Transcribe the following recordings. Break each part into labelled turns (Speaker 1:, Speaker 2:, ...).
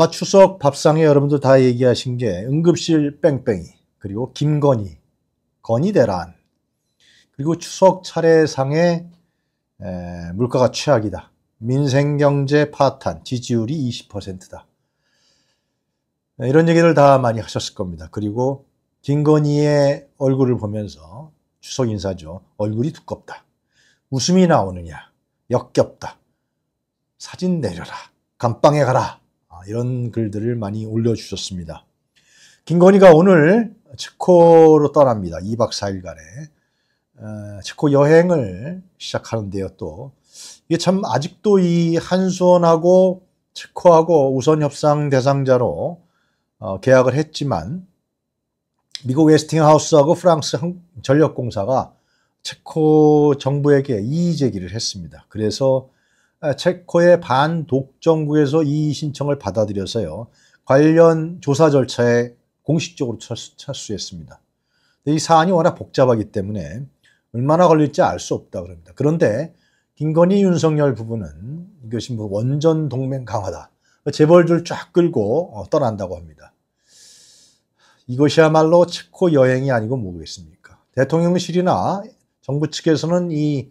Speaker 1: 아마 추석 밥상에 여러분들 다 얘기하신 게 응급실 뺑뺑이 그리고 김건희, 건희 대란 그리고 추석 차례상의 에, 물가가 최악이다. 민생경제 파탄, 지지율이 20%다. 이런 얘기를 다 많이 하셨을 겁니다. 그리고 김건희의 얼굴을 보면서 추석 인사죠. 얼굴이 두껍다. 웃음이 나오느냐. 역겹다. 사진 내려라. 감방에 가라. 이런 글들을 많이 올려주셨습니다. 김건희가 오늘 체코로 떠납니다. 2박 4일간에체코 어, 여행을 시작하는데요. 또 이게 참 아직도 이 한수원하고 체코하고 우선 협상 대상자로 어, 계약을 했지만 미국 웨스팅하우스하고 프랑스 전력공사가 체코 정부에게 이의 제기를 했습니다. 그래서 아, 체코의 반독정국에서이 신청을 받아들여서요. 관련 조사 절차에 공식적으로 철수했습니다. 이 사안이 워낙 복잡하기 때문에 얼마나 걸릴지 알 수 없다 그럽니다. 그런데 김건희 윤석열 부부는 이것이 뭐 원전 동맹 강화다. 뭐 재벌들 쫙 끌고 어, 떠난다고 합니다. 이것이야말로 체코 여행이 아니고 뭐겠습니까? 대통령실이나 정부 측에서는 이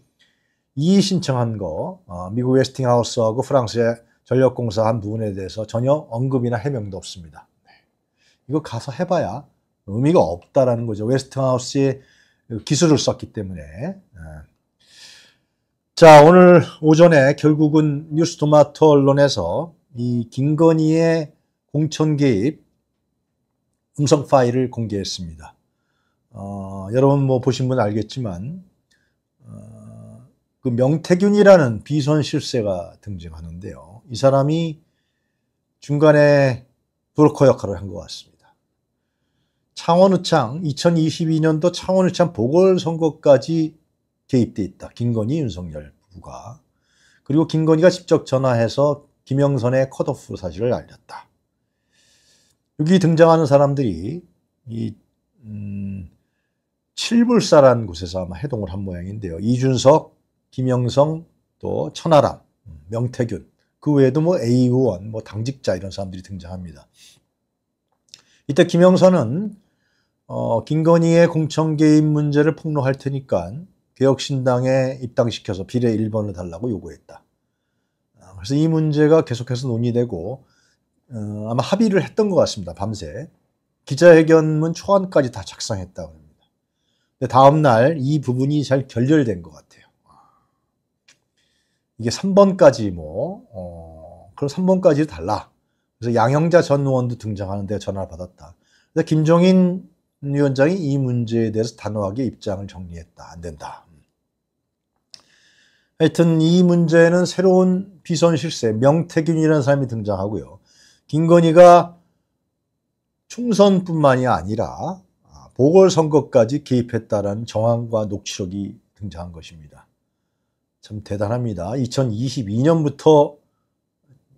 Speaker 1: 이의 신청한 거 어, 미국 웨스팅하우스하고 프랑스의 전력공사 한 부분에 대해서 전혀 언급이나 해명도 없습니다. 네. 이거 가서 해봐야 의미가 없다라는 거죠. 웨스팅하우스의 그 기술을 썼기 때문에. 네. 자, 오늘 오전에 결국은 뉴스토마토 언론에서 이 김건희의 공천 개입 음성 파일을 공개했습니다. 어, 여러분 뭐 보신 분 알겠지만 그 명태균이라는 비선 실세가 등장하는데요. 이 사람이 중간에 브로커 역할을 한 것 같습니다. 창원의창 2022년도 창원의창 보궐선거까지 개입돼 있다. 김건희 윤석열 부부가 그리고 김건희가 직접 전화해서 김영선의 컷오프 사실을 알렸다. 여기 등장하는 사람들이 이 음, 칠불사라는 곳에서 아마 해동을 한 모양인데요. 이준석, 김영성, 또 천하람, 명태균, 그 외에도 뭐 A 의원, 뭐 당직자 이런 사람들이 등장합니다. 이때 김영선은 어, 김건희의 공천 개입 문제를 폭로할 테니까 개혁신당에 입당시켜서 비례 1번을 달라고 요구했다. 아, 그래서 이 문제가 계속해서 논의되고 어, 아마 합의를 했던 것 같습니다. 밤새 기자회견문 초안까지 다 작성했다고 합니다. 다음 날 이 부분이 잘 결렬된 것 같아요. 이게 3번까지 뭐, 어, 그럼 3번까지 달라. 그래서 양형자 전 의원도 등장하는데 전화를 받았다. 그래서 김종인 위원장이 이 문제에 대해서 단호하게 입장을 정리했다. 안 된다. 하여튼 이 문제는 새로운 비선 실세, 명태균이라는 사람이 등장하고요. 김건희가 총선뿐만이 아니라 아, 보궐선거까지 개입했다라는 정황과 녹취록이 등장한 것입니다. 참 대단합니다. 2022년부터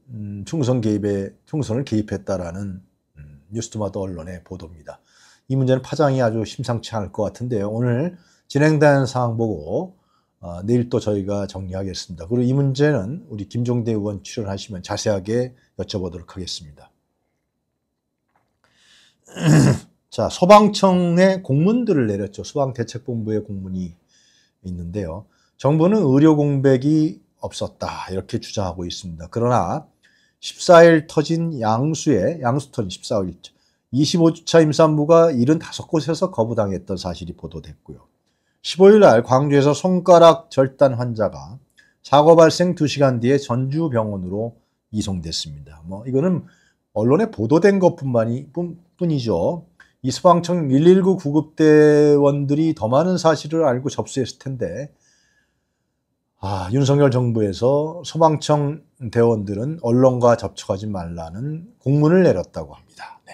Speaker 1: 음, 총선 개입에 총선을 개입했다라는 음, 뉴스토마토 언론의 보도입니다. 이 문제는 파장이 아주 심상치 않을 것 같은데요. 오늘 진행된 상황 보고 어, 내일 또 저희가 정리하겠습니다. 그리고 이 문제는 우리 김종대 의원 출연하시면 자세하게 여쭤보도록 하겠습니다. 자, 소방청의 공문들을 내렸죠. 소방대책본부의 공문이 있는데요. 정부는 의료 공백이 없었다 이렇게 주장하고 있습니다. 그러나 14일 터진 양수의 양수턴 14일 25주차 임산부가 75곳에서 거부당했던 사실이 보도됐고요. 15일 날 광주에서 손가락 절단 환자가 사고 발생 2시간 뒤에 전주 병원으로 이송됐습니다. 뭐 이거는 언론에 보도된 것뿐만이 뿐이죠. 이수방청 119 구급대원들이 더 많은 사실을 알고 접수했을 텐데 아, 윤석열 정부에서 소방청 대원들은 언론과 접촉하지 말라는 공문을 내렸다고 합니다. 네.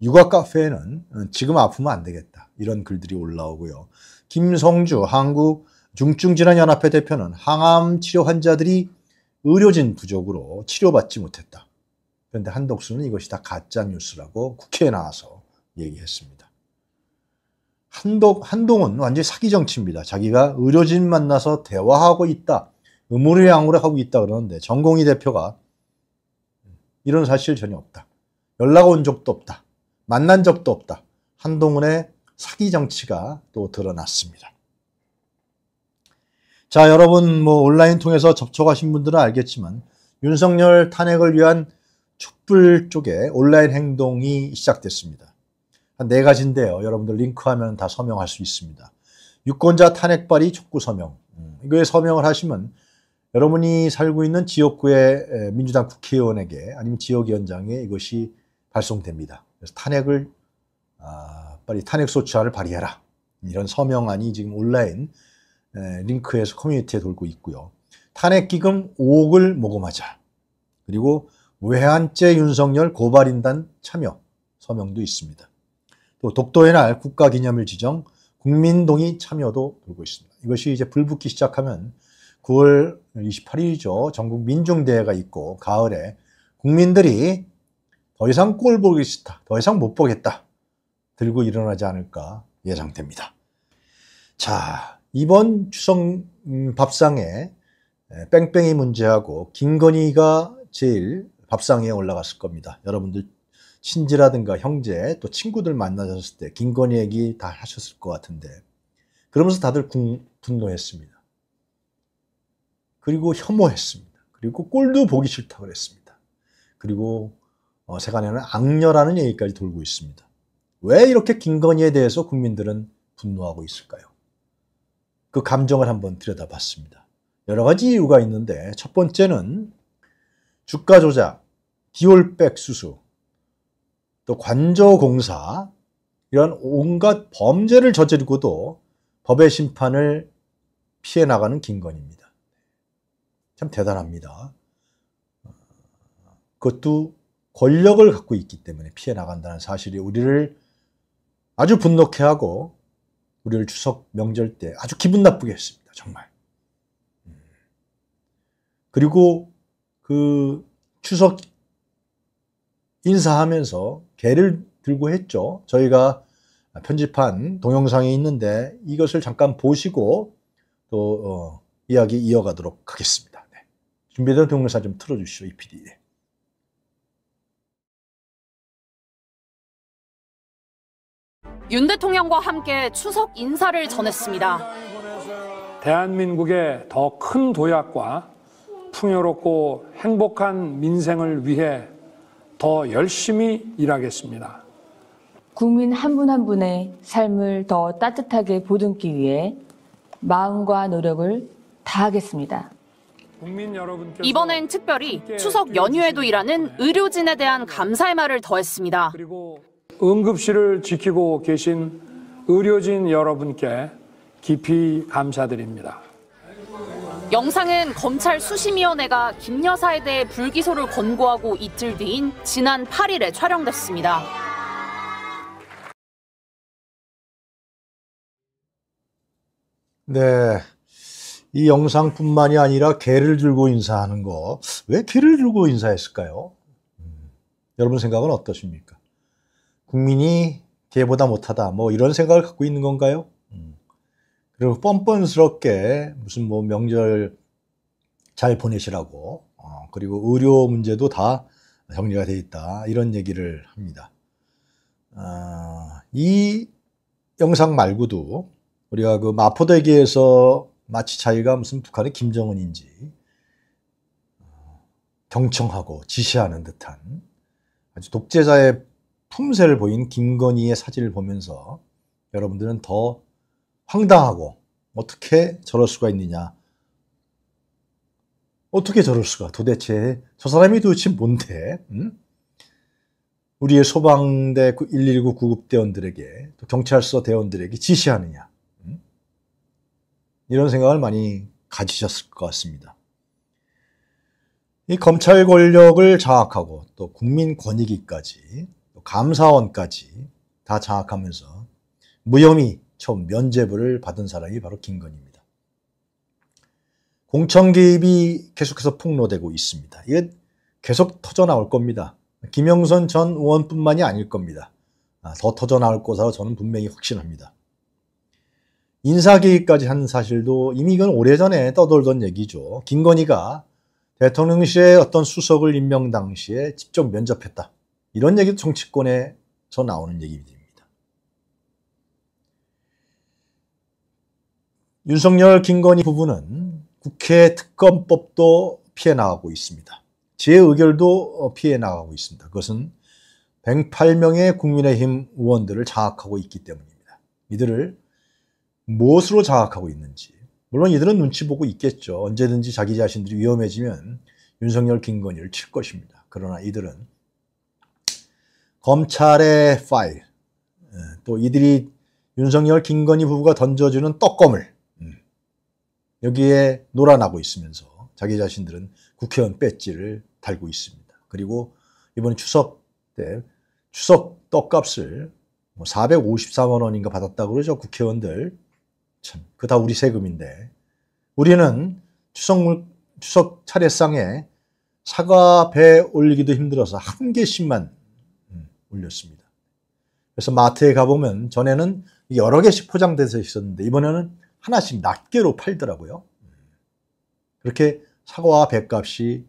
Speaker 1: 육아 카페에는 어, 지금 아프면 안 되겠다. 이런 글들이 올라오고요. 김성주 한국 중증질환연합회 대표는 항암 치료 환자들이 의료진 부족으로 치료받지 못했다. 그런데 한덕수는 이것이 다 가짜 뉴스라고 국회에 나와서 얘기했습니다. 한동, 한동훈 완전히 사기 정치입니다. 자기가 의료진 만나서 대화하고 있다. 의우리양우락하고 있다 그러는데 전공희 대표가 이런 사실 전혀 없다. 연락 온 적도 없다. 만난 적도 없다. 한동훈의 사기 정치가 또 드러났습니다. 자, 여러분 뭐 온라인 통해서 접촉하신 분들은 알겠지만 윤석열 탄핵을 위한 촛불 쪽에 온라인 행동이 시작됐습니다. 한네 가지인데요. 여러분들 링크하면 다 서명할 수 있습니다. 유권자 탄핵 발의 촉구 서명. 음, 이거에 서명을 하시면 여러분이 살고 있는 지역구의 민주당 국회의원에게 아니면 지역위원장에 이것이 발송됩니다. 그래서 탄핵을 아, 빨리 탄핵 소추안을 발의해라. 이런 서명안이 지금 온라인 링크에서 커뮤니티에 돌고 있고요. 탄핵 기금 5억을 모금하자. 그리고 외환죄 윤석열 고발인단 참여 서명도 있습니다. 또 독도의 날 국가기념일 지정, 국민동의 참여도 돌고 있습니다. 이것이 이제 불붙기 시작하면 9월 28일이죠. 전국 민중대회가 있고 가을에 국민들이 더 이상 꼴 보기 싫다, 더 이상 못 보겠다 들고 일어나지 않을까 예상됩니다. 자, 이번 추석 음, 밥상에 뺑뺑이 문제하고 김건희가 제일 밥상에 올라갔을 겁니다. 여러분들 친지라든가 형제 또 친구들 만나셨을 때 김건희 얘기 다 하셨을 것 같은데 그러면서 다들 궁, 분노했습니다. 그리고 혐오했습니다. 그리고 꼴도 보기 싫다 그랬습니다. 그리고 어, 세간에는 악녀라는 얘기까지 돌고 있습니다. 왜 이렇게 김건희에 대해서 국민들은 분노하고 있을까요? 그 감정을 한번 들여다봤습니다. 여러 가지 이유가 있는데 첫 번째는 주가 조작, 디올백 수수, 또 관저공사 이런 온갖 범죄를 저지르고도 법의 심판을 피해 나가는 김건입니다. 참 대단합니다. 그것도 권력을 갖고 있기 때문에 피해 나간다는 사실이 우리를 아주 분노케 하고 우리를 추석 명절 때 아주 기분 나쁘게 했습니다. 정말. 그리고 그 추석 인사하면서 개를 들고 했죠. 저희가 편집한 동영상이 있는데 이것을 잠깐 보시고 또 어, 이야기 이어가도록 하겠습니다. 네. 준비된 동영상 좀 틀어주시죠, 이 PD. 윤 대통령과 함께 추석 인사를 전했습니다. 대한민국의 더 큰 도약과 풍요롭고 행복한 민생을 위해 더 열심히 일하겠습니다. 국민 한 분한 한 분의 삶을 더 따뜻하게 보듬기 위해 마음과 노력을 다하겠습니다. 이번엔 특별히 추석 연휴에도 일하는 의료진에 대한 감사의 말을 더했습니다. 그리고 응급실을 지키고 계신 의료진 여러분께 깊이 감사드립니다. 영상은 검찰 수심위원회가 김 여사에 대해 불기소를 권고하고 이틀 뒤인 지난 8일에 촬영됐습니다. 네. 이 영상뿐만이 아니라 개를 들고 인사하는 거. 왜 개를 들고 인사했을까요? 음, 여러분 생각은 어떠십니까? 국민이 개보다 못하다. 뭐 이런 생각을 갖고 있는 건가요? 그리고 뻔뻔스럽게 무슨 뭐 명절 잘 보내시라고 어, 그리고 의료 문제도 다 정리가 돼 있다 이런 얘기를 합니다. 어, 이 영상 말고도 우리가 그 마포대기에서 마치 자기가 무슨 북한의 김정은인지 어, 경청하고 지시하는 듯한 아주 독재자의 품새를 보인 김건희의 사진을 보면서 여러분들은 더 황당하고 어떻게 저럴 수가 있느냐. 어떻게 저럴 수가 도대체 저 사람이 도대체 뭔데? 응? 음? 우리의 소방대 119 그 구급대원들에게 또 경찰서 대원들에게 지시하느냐. 응? 음? 이런 생각을 많이 가지셨을 것 같습니다. 이 검찰 권력을 장악하고 또 국민 권익위까지 또 감사원까지 다 장악하면서 무혐의 처음 면죄부를 받은 사람이 바로 김건희입니다. 공천 개입이 계속해서 폭로되고 있습니다. 이게 계속 터져 나올 겁니다. 김영선 전 의원뿐만이 아닐 겁니다. 아, 더 터져 나올 것으로 저는 분명히 확신합니다. 인사개입까지 한 사실도 이미 이건 오래전에 떠돌던 얘기죠. 김건희가 대통령실의 어떤 수석을 임명 당시에 직접 면접했다. 이런 얘기도 정치권에서 나오는 얘기입니다. 윤석열, 김건희 부부는 국회 특검법도 피해 나가고 있습니다. 제 의결도 어, 피해 나가고 있습니다. 그것은 108명의 국민의힘 의원들을 장악하고 있기 때문입니다. 이들을 무엇으로 장악하고 있는지 물론 이들은 눈치 보고 있겠죠. 언제든지 자기 자신들이 위험해지면 윤석열, 김건희를 칠 것입니다. 그러나 이들은 검찰의 파일 어, 또 이들이 윤석열, 김건희 부부가 던져주는 떡검을 여기에 놀아나고 있으면서 자기 자신들은 국회의원 배지를 달고 있습니다. 그리고 이번 추석 때 추석 떡값을 454만 뭐 원인가 받았다고 그러죠. 국회의원들. 참, 그 다 우리 세금인데. 우리는 추석, 추석 차례상에 사과 배 올리기도 힘들어서 한 개씩만 음, 올렸습니다. 그래서 마트에 가보면 전에는 여러 개씩 포장돼서 있었는데 이번에는 하나씩 낱개로 팔더라고요. 그렇게 사과와 백값이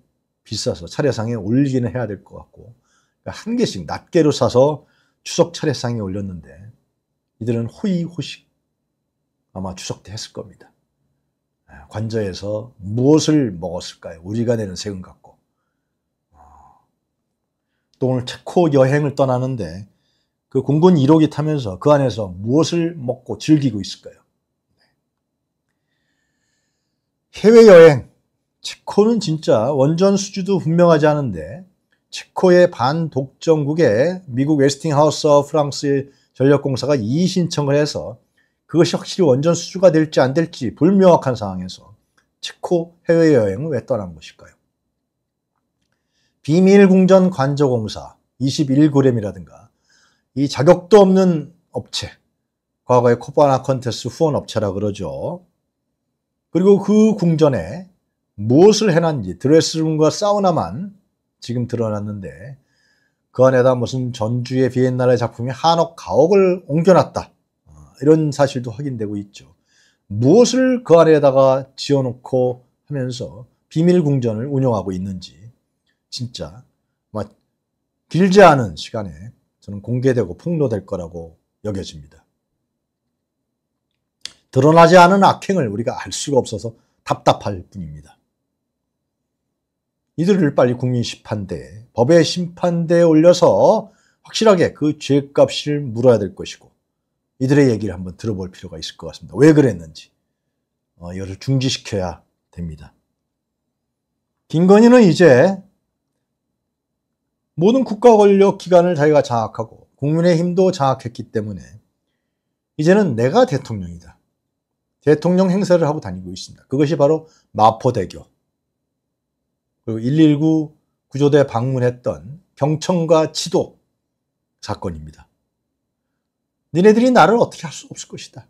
Speaker 1: 비싸서 차례상에 올리기는 해야 될 것 같고 그러니까 한 개씩 낱개로 사서 추석 차례상에 올렸는데 이들은 호의호식 아마 추석 때 했을 겁니다. 예, 관저에서 무엇을 먹었을까요? 우리가 내는 세금 갖고. 어. 또 오늘 체코 여행을 떠나는데 그 공군 1호기 타면서 그 안에서 무엇을 먹고 즐기고 있을까요? 해외여행. 체코는 진짜 원전 수주도 분명하지 않은데 체코의 반독점국에 미국 웨스팅하우스 어 프랑스 의 전력공사가 이의신청을 해서 그것이 확실히 원전 수주가 될지 안 될지 불명확한 상황에서 체코 해외여행을 왜 떠난 것일까요? 비밀궁전 관저공사 2 1그램이라든가이 자격도 없는 업체 과거의 코바나 컨테스 후원 업체라 그러죠. 그리고 그 궁전에 무엇을 해놨는지 드레스룸과 사우나만 지금 드러났는데 그 안에다 무슨 전주의 비엔날레 작품이 한옥 가옥을 옮겨놨다 이런 사실도 확인되고 있죠. 무엇을 그 안에다가 지어놓고 하면서 비밀 궁전을 운영하고 있는지 진짜 길지 않은 시간에 저는 공개되고 폭로될 거라고 여겨집니다. 드러나지 않은 악행을 우리가 알 수가 없어서 답답할 뿐입니다. 이들을 빨리 국민 심판대에, 법의 심판대에 올려서 확실하게 그 죄값을 물어야 될 것이고 이들의 얘기를 한번 들어볼 필요가 있을 것 같습니다. 왜 그랬는지 어, 이것을 중지시켜야 됩니다. 김건희는 이제 모든 국가 권력 기관을 자기가 장악하고 국민의 힘도 장악했기 때문에 이제는 내가 대통령이다. 대통령 행사를 하고 다니고 있습니다. 그것이 바로 마포대교 그리고 119 구조대 방문했던 경청과 지도 사건입니다. 니네들이 나를 어떻게 할 수 없을 것이다.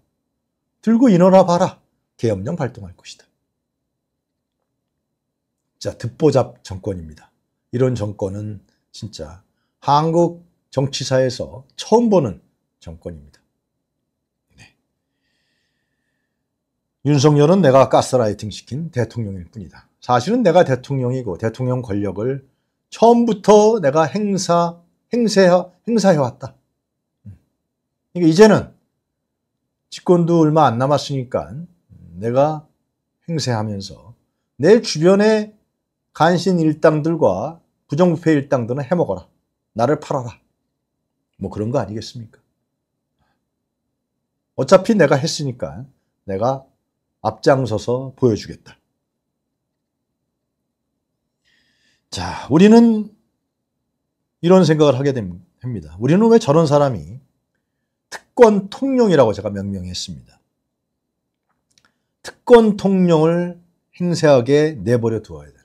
Speaker 1: 들고 인어나 봐라. 계엄령 발동할 것이다. 자, 듣보잡 정권입니다. 이런 정권은 진짜 한국 정치사에서 처음 보는 정권입니다. 윤석열은 내가 가스라이팅 시킨 대통령일 뿐이다. 사실은 내가 대통령이고 대통령 권력을 처음부터 내가 행사, 행세, 행사해왔다. 그러니까 이제는 집권도 얼마 안 남았으니까 내가 행세하면서 내 주변의 간신 일당들과 부정부패 일당들은 해먹어라. 나를 팔아라. 뭐 그런 거 아니겠습니까? 어차피 내가 했으니까 내가 앞장서서 보여주겠다. 자, 우리는 이런 생각을 하게 됩니다. 우리는 왜 저런 사람이 특권 통용이라고 제가 명명했습니다. 특권 통용을 행세하게 내버려 두어야 되나.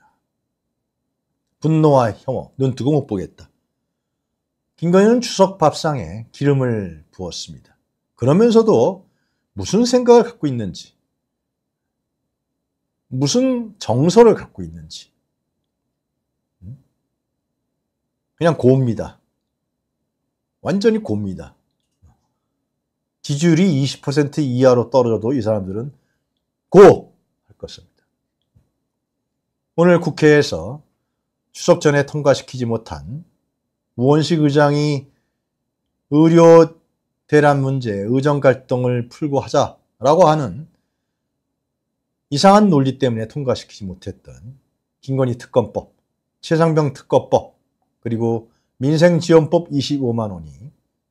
Speaker 1: 분노와 혐오, 눈뜨고 못 보겠다. 김건희는 추석 밥상에 기름을 부었습니다. 그러면서도 무슨 생각을 갖고 있는지, 무슨 정서를 갖고 있는지. 그냥 고입니다. 완전히 고입니다. 지지율이 20% 이하로 떨어져도 이 사람들은 고! 할 것입니다. 오늘 국회에서 추석 전에 통과시키지 못한 우원식 의장이 의료 대란 문제, 의정 갈등을 풀고 하자라고 하는 이상한 논리 때문에 통과시키지 못했던 김건희 특검법, 최상병 특검법, 그리고 민생지원법 25만 원이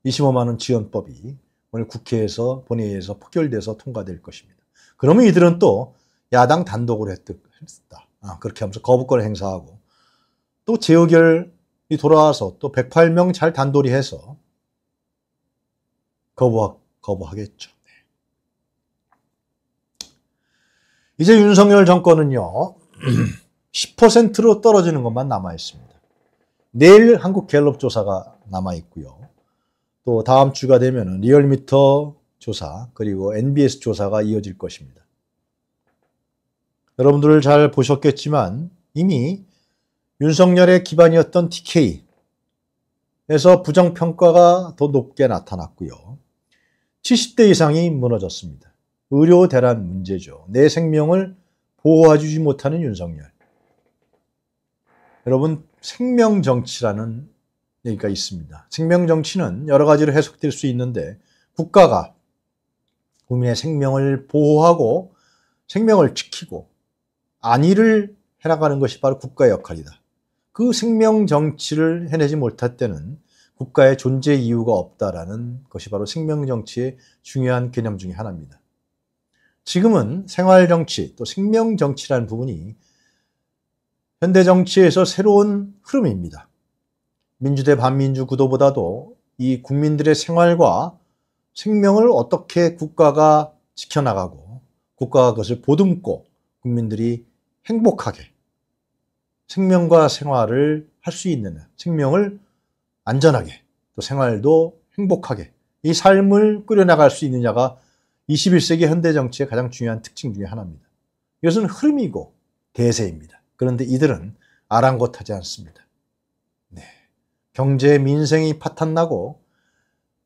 Speaker 1: 25만 원 지원법이 오늘 국회에서 본회의에서 포결돼서 통과될 것입니다. 그러면 이들은 또 야당 단독으로 했다. 아, 그렇게 하면서 거부권을 행사하고 또 재의결이 돌아와서 또 108명 잘 단돌이해서 거부하, 거부하겠죠. 이제 윤석열 정권은요, 10%로 떨어지는 것만 남아있습니다. 내일 한국 갤럽 조사가 남아있고요. 또 다음 주가 되면 리얼미터 조사, 그리고 NBS 조사가 이어질 것입니다. 여러분들 잘 보셨겠지만 이미 윤석열의 기반이었던 TK에서 부정평가가 더 높게 나타났고요. 70대 이상이 무너졌습니다. 의료 대란 문제죠. 내 생명을 보호해주지 못하는 윤석열. 여러분 생명 정치라는 얘기가 있습니다. 생명 정치는 여러 가지로 해석될 수 있는데 국가가 국민의 생명을 보호하고 생명을 지키고 안위를 해나가는 것이 바로 국가의 역할이다. 그 생명 정치를 해내지 못할 때는 국가의 존재 이유가 없다라는 것이 바로 생명 정치의 중요한 개념 중의 하나입니다. 지금은 생활정치 또 생명정치라는 부분이 현대정치에서 새로운 흐름입니다. 민주대 반민주 구도보다도 이 국민들의 생활과 생명을 어떻게 국가가 지켜나가고 국가가 그것을 보듬고 국민들이 행복하게 생명과 생활을 할 수 있는 생명을 안전하게 또 생활도 행복하게 이 삶을 꾸려나갈 수 있느냐가 21세기 현대 정치의 가장 중요한 특징 중의 하나입니다. 이것은 흐름이고 대세입니다. 그런데 이들은 아랑곳하지 않습니다. 네. 경제 민생이 파탄나고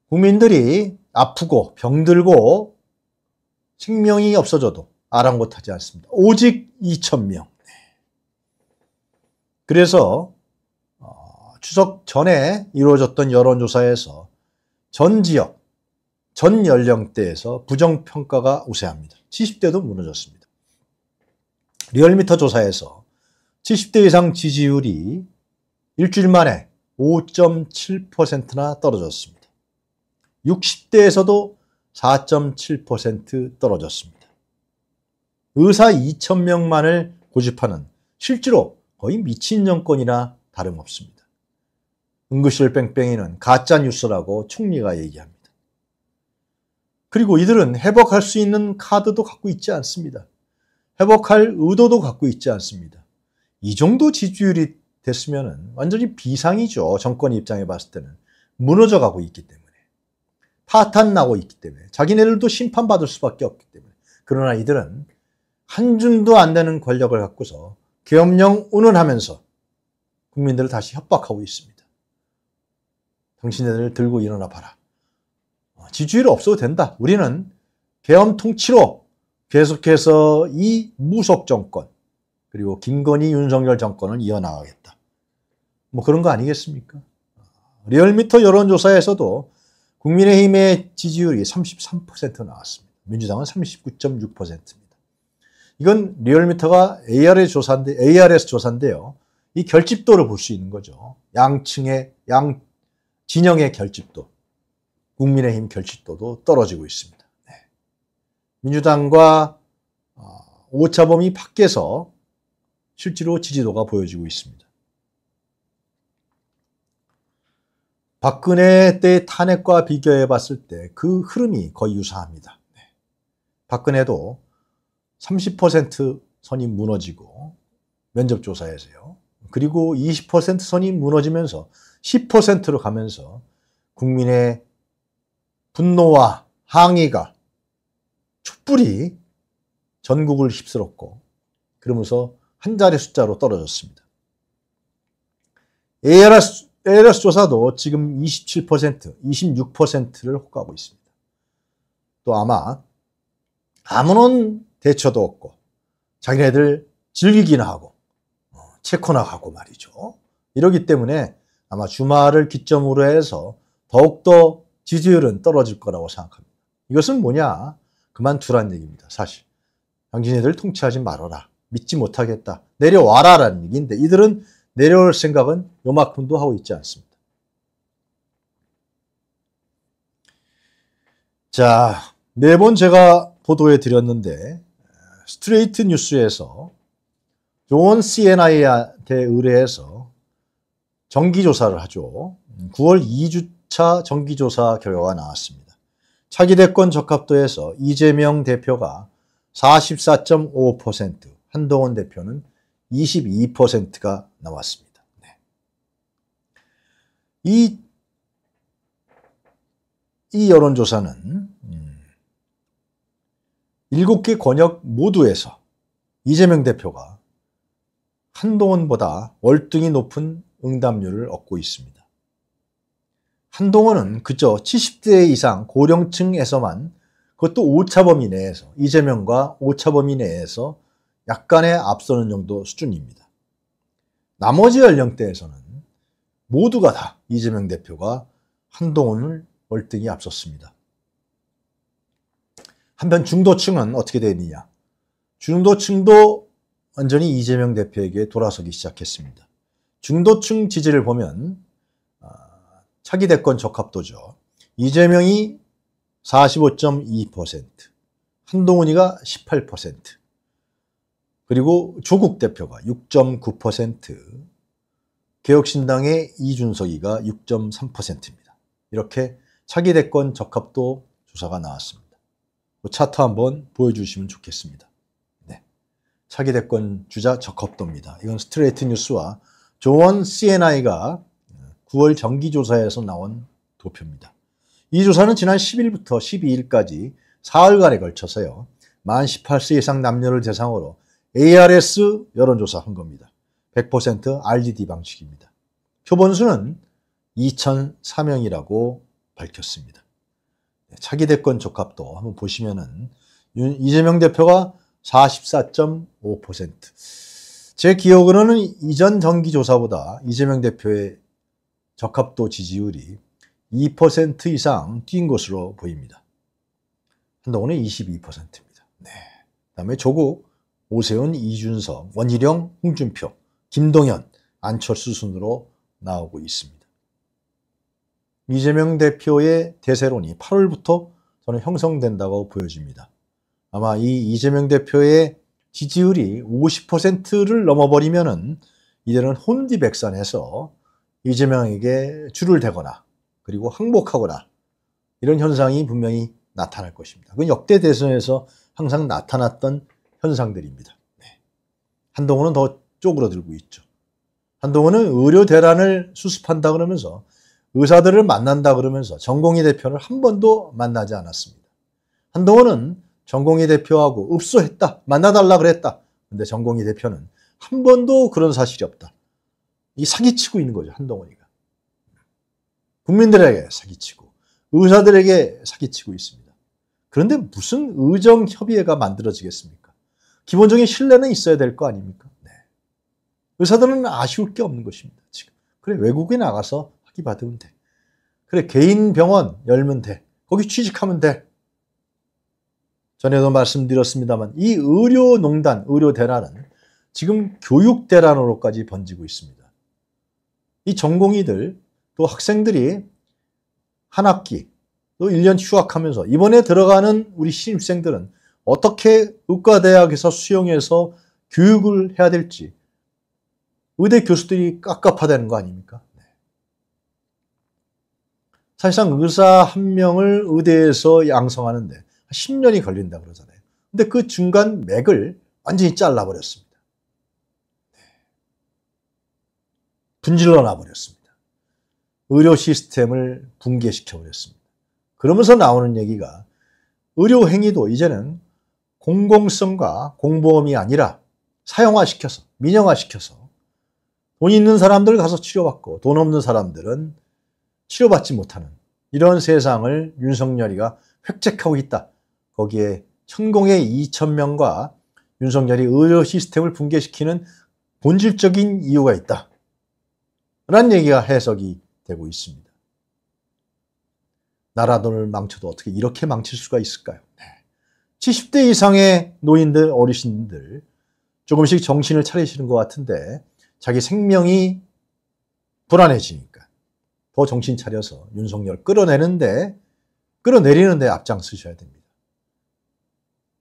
Speaker 1: 국민들이 아프고 병들고 생명이 없어져도 아랑곳하지 않습니다. 오직 2천명 네. 그래서 어, 추석 전에 이루어졌던 여론조사에서 전 지역 전 연령대에서 부정평가가 우세합니다. 70대도 무너졌습니다. 리얼미터 조사에서 70대 이상 지지율이 일주일 만에 5.7%나 떨어졌습니다. 60대에서도 4.7% 떨어졌습니다. 의사 2,000명만을 고집하는 실제로 거의 미친 정권이나 다름없습니다. 응급실 뺑뺑이는 가짜뉴스라고 총리가 얘기합니다. 그리고 이들은 회복할 수 있는 카드도 갖고 있지 않습니다. 회복할 의도도 갖고 있지 않습니다. 이 정도 지지율이 됐으면 완전히 비상이죠. 정권 입장에 봤을 때는. 무너져 가고 있기 때문에. 파탄 나고 있기 때문에. 자기네들도 심판받을 수밖에 없기 때문에. 그러나 이들은 한 줌도 안 되는 권력을 갖고서 계엄령 운운하면서 국민들을 다시 협박하고 있습니다. 당신네들 들고 일어나 봐라. 지지율이 없어도 된다. 우리는 개엄 통치로 계속해서 이 무속 정권 그리고 김건희 윤석열 정권을 이어나가겠다. 뭐 그런 거 아니겠습니까? 리얼미터 여론조사에서도 국민의힘의 지지율이 33% 나왔습니다. 민주당은 39.6%입니다. 이건 리얼미터가 ARS 조사인데, ARS 조사인데요. 이 결집도를 볼 수 있는 거죠. 양층의, 양, 진영의 결집도. 국민의힘 결집도도 떨어지고 있습니다. 네. 민주당과 어, 오차범위 밖에서 실제로 지지도가 보여지고 있습니다. 박근혜 때 탄핵과 비교해 봤을 때 그 흐름이 거의 유사합니다. 네. 박근혜도 30% 선이 무너지고 면접조사에서요. 그리고 20% 선이 무너지면서 10%로 가면서 국민의 분노와 항의가 촛불이 전국을 휩쓸었고 그러면서 한 자리 숫자로 떨어졌습니다. ARS, ARS 조사도 지금 27%, 26%를 호가하고 있습니다. 또 아마 아무런 대처도 없고 자기네들 즐기기나 하고 어, 체코나 가고 말이죠. 이러기 때문에 아마 주말을 기점으로 해서 더욱더 지지율은 떨어질 거라고 생각합니다. 이것은 뭐냐? 그만두란 얘기입니다. 사실. 당신이들 통치하지 말아라. 믿지 못하겠다. 내려와라라는 얘기인데 이들은 내려올 생각은 요만큼도 하고 있지 않습니다. 자, 매번 네 제가 보도해 드렸는데 스트레이트 뉴스에서 존 CNI한테 의뢰해서 정기조사를 하죠. 9월 2주 2차 정기조사 결과가 나왔습니다. 차기 대권 적합도에서 이재명 대표가 44.5%, 한동훈 대표는 22%가 나왔습니다. 네. 이, 이 여론조사는 음, 7개 권역 모두에서 이재명 대표가 한동훈보다 월등히 높은 응답률을 얻고 있습니다. 한동훈은 그저 70대 이상 고령층에서만 그것도 오차범위 내에서 이재명과 오차범위 내에서 약간의 앞서는 정도 수준입니다. 나머지 연령대에서는 모두가 다 이재명 대표가 한동훈을 월등히 앞섰습니다. 한편 중도층은 어떻게 되느냐. 중도층도 완전히 이재명 대표에게 돌아서기 시작했습니다. 중도층 지지를 보면 차기 대권 적합도죠. 이재명이 45.2%, 한동훈이가 18%, 그리고 조국 대표가 6.9%, 개혁신당의 이준석이가 6.3%입니다. 이렇게 차기 대권 적합도 조사가 나왔습니다. 그 차트 한번 보여주시면 좋겠습니다. 네. 차기 대권 주자 적합도입니다. 이건 스트레이트 뉴스와 조원 CNI가 9월 정기조사에서 나온 도표입니다. 이 조사는 지난 10일부터 12일까지 4흘간에 걸쳐서요. 만 18세 이상 남녀를 대상으로 ARS 여론조사 한 겁니다. 100% RDD 방식입니다. 표본수는 2,004명이라고 밝혔습니다. 네, 차기 대권 적합도 한번 보시면은 이재명 대표가 44.5%. 제 기억으로는 이전 정기조사보다 이재명 대표의 적합도 지지율이 2% 이상 뛴 것으로 보입니다. 한동훈은 22%입니다. 네. 다음에 조국, 오세훈, 이준석, 원희룡, 홍준표, 김동현, 안철수 순으로 나오고 있습니다. 이재명 대표의 대세론이 8월부터 저는 형성된다고 보여집니다. 아마 이 이재명 대표의 지지율이 50%를 넘어버리면은 이제는 혼디백산해서 이재명에게 줄을 대거나 그리고 항복하거나 이런 현상이 분명히 나타날 것입니다. 그건 역대 대선에서 항상 나타났던 현상들입니다. 네. 한동훈은 더 쪼그러들고 있죠. 한동훈은 의료 대란을 수습한다 그러면서 의사들을 만난다 그러면서 전공의 대표를 한 번도 만나지 않았습니다. 한동훈은 전공의 대표하고 읍소했다, 만나달라 그랬다. 근데 전공의 대표는 한 번도 그런 사실이 없다. 이 사기치고 있는 거죠. 한동훈이가. 국민들에게 사기치고 의사들에게 사기치고 있습니다. 그런데 무슨 의정협의회가 만들어지겠습니까? 기본적인 신뢰는 있어야 될 거 아닙니까? 네. 의사들은 아쉬울 게 없는 것입니다. 지금. 그래 외국에 나가서 학위 받으면 돼. 그래 개인 병원 열면 돼. 거기 취직하면 돼. 전에도 말씀드렸습니다만 이 의료농단, 의료대란은 지금 교육대란으로까지 번지고 있습니다. 이 전공의들 또 학생들이 한 학기 또 1년 휴학하면서 이번에 들어가는 우리 신입생들은 어떻게 의과대학에서 수용해서 교육을 해야 될지 의대 교수들이 깝깝하다는 거 아닙니까? 네. 사실상 의사 한 명을 의대에서 양성하는데 10년이 걸린다 그러잖아요. 근데 그 중간 맥을 완전히 잘라버렸습니다. 분질러 나버렸습니다 의료 시스템을 붕괴시켜 버렸습니다. 그러면서 나오는 얘기가 의료 행위도 이제는 공공성과 공보험이 아니라 사용화시켜서 민영화시켜서 돈 있는 사람들 가서 치료받고 돈 없는 사람들은 치료받지 못하는 이런 세상을 윤석열이가 획책하고 있다. 거기에 천공의 2천명과 윤석열이 의료 시스템을 붕괴시키는 본질적인 이유가 있다. 라는 얘기가 해석이 되고 있습니다. 나라 돈을 망쳐도 어떻게 이렇게 망칠 수가 있을까요? 네. 70대 이상의 노인들, 어르신들 조금씩 정신을 차리시는 것 같은데 자기 생명이 불안해지니까 더 정신 차려서 윤석열 끌어내는데 끌어내리는데 앞장서셔야 됩니다.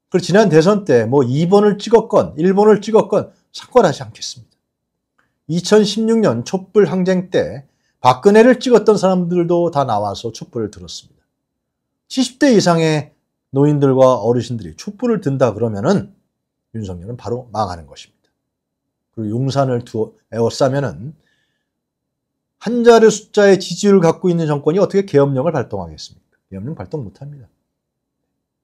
Speaker 1: 그리고 지난 대선 때 뭐 2번을 찍었건 1번을 찍었건 상관하지 않겠습니다. 2016년 촛불 항쟁 때 박근혜를 찍었던 사람들도 다 나와서 촛불을 들었습니다. 70대 이상의 노인들과 어르신들이 촛불을 든다 그러면은 윤석열은 바로 망하는 것입니다. 그리고 용산을 두어 애워싸면은한 자리 숫자의 지지율을 갖고 있는 정권이 어떻게 계엄령을 발동하겠습니까? 계엄령 발동 못합니다.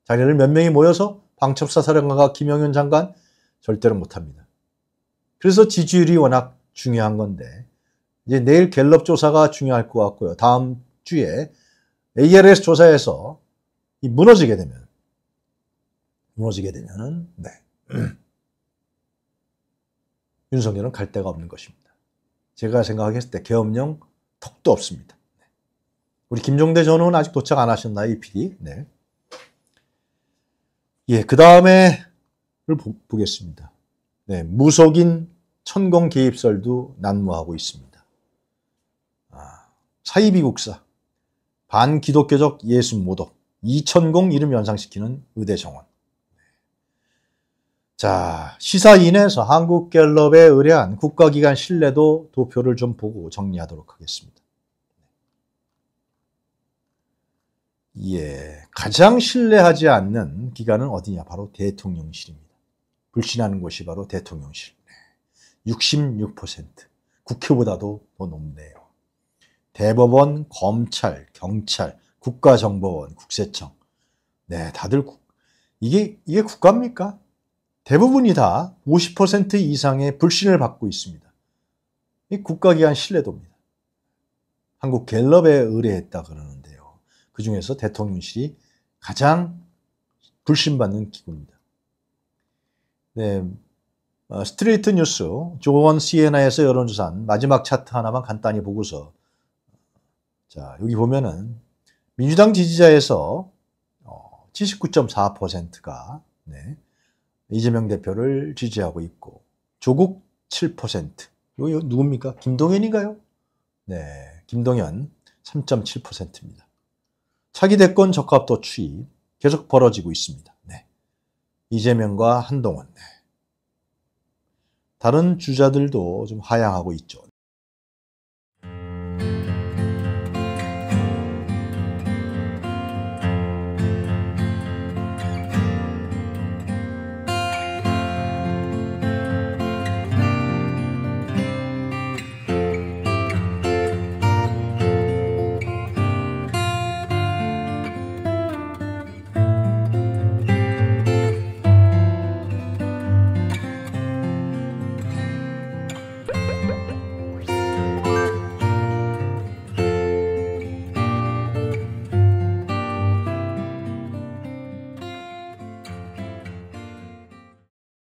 Speaker 1: 자기를몇 명이 모여서 방첩사 사령관과 김영현 장관 절대로 못합니다. 그래서 지지율이 워낙 중요한 건데 이제 내일 갤럽 조사가 중요할 것 같고요. 다음 주에 ARS 조사에서 이 무너지게 되면 무너지게 되면은 네. 윤석열은 갈 데가 없는 것입니다. 제가 생각했을 때 계엄령 턱도 없습니다. 네. 우리 김종대 전원 은 아직 도착 안 하셨나요, 이 PD? 네. 예, 그 다음에를 보겠습니다. 네, 무속인 천공 개입설도 난무하고 있습니다. 아, 이비국사 반기독교적 예수 모독, 이천공 이름 연상시키는 의대정원. 네. 자, 시사인에서 한국갤럽에 의뢰한 국가기관 신뢰도 도표를 좀 보고 정리하도록 하겠습니다. 네. 예, 가장 신뢰하지 않는 기관은 어디냐? 바로 대통령실입니다. 불신하는 곳이 바로 대통령실. 66%. 국회보다도 더 높네요. 대법원, 검찰, 경찰, 국가정보원, 국세청. 네, 다들 국, 이게, 이게 국가입니까? 대부분이 다 50% 이상의 불신을 받고 있습니다. 이 국가기관 신뢰도입니다. 한국 갤럽에 의뢰했다 그러는데요. 그 중에서 대통령실이 가장 불신받는 기구입니다. 네, 어, 스트레이트 뉴스 조원 시에나에서 여론조사한 마지막 차트 하나만 간단히 보고서 자 여기 보면은 민주당 지지자에서 79.4%가 어, 네, 이재명 대표를 지지하고 있고 조국 7% 이거 누굽니까 김동현인가요네김동현 3.7%입니다. 차기 대권 적합도 추이 계속 벌어지고 있습니다. 네. 이재명과 한동훈. 네. 다른 주자들도 좀 하향하고 있죠.